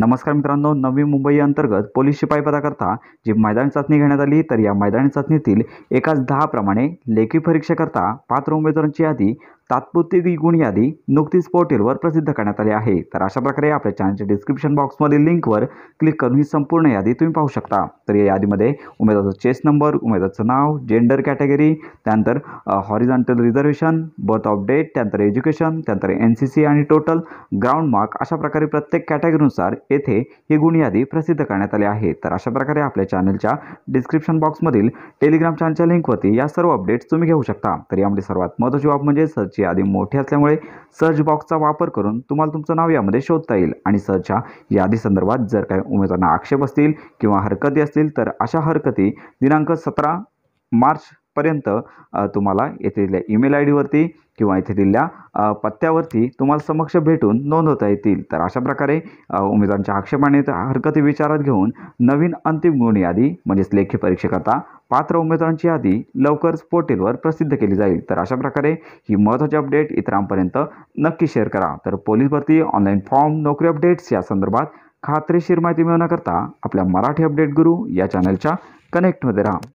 नमस्कार मित्रांनो नवी मुंबई अंतर्गत पोलीस शिपाई पदाकरता जी मैदानी चाचणी घेण्यात आली तर या मैदानी चाचणीतील एकाच प्रमाणे लेखी परीक्षेकरता पात्र उमेदवारांची यादी तात्पुरती गुण यादी नुकतीच पोर्टलवर प्रसिद्ध करण्यात आली आहे तर अशा प्रकारे आपल्या चॅनलच्या डिस्क्रिप्शन बॉक्समधील लिंकवर क्लिक करून ही संपूर्ण यादी तुम्ही पाहू शकता तर या यादीमध्ये उमेदवाराचा चेस नंबर उमेदवाराचं नाव जेंडर कॅटेगरी त्यानंतर horizontal reservation birth of date त्यानंतर एज्युकेशन त्यानंतर एन सी सी आणि टोटल ग्राउंड मार्क अशा प्रकारे प्रत्येक कॅटेगरीनुसार येथे ही गुण यादी प्रसिद्ध करण्यात आली आहे तर अशा प्रकारे आपल्या चॅनलच्या डिस्क्रिप्शन बॉक्समधील टेलिग्राम चॅनलच्या लिंकवरती या सर्व अपडेट्स तुम्ही घेऊ शकता तर यामध्ये सर्वात महत्त्वाची बाब म्हणजे सर्चची यादी मोठी असल्यामुळे सर्च बॉक्सचा वापर करून तुम्हाला तुमचं नाव यामध्ये शोधता येईल आणि सर्चच्या संदर्भात जर काही उमेदवारांना आक्षेप असतील किंवा हरकती असतील तर अशा हरकती दिनांक सतरा मार्च पर्यंत तुम्हाला येथे दिल्या ईमेल आय डीवरती किंवा येथे दिल्या पत्त्यावरती तुम्हाला समक्ष भेटून नोंदवता येतील तर अशा प्रकारे उमेदवारांच्या आक्षेपाने हरकती विचारात घेऊन नवीन अंतिम गुण यादी म्हणजेच लेखी परीक्षेकरता पात्र उमेदवारांची यादी लवकरच पोर्टलवर प्रसिद्ध केली जाईल तर अशा प्रकारे ही महत्त्वाची अपडेट इतरांपर्यंत नक्की शेअर करा तर पोलीस भरती ऑनलाईन फॉर्म नोकरी अपडेट्स या संदर्भात खात्रीशीर माहिती मिळवण्याकरता आपल्या मराठी अपडेट गुरु या चॅनलच्या कनेक्टमध्ये राहा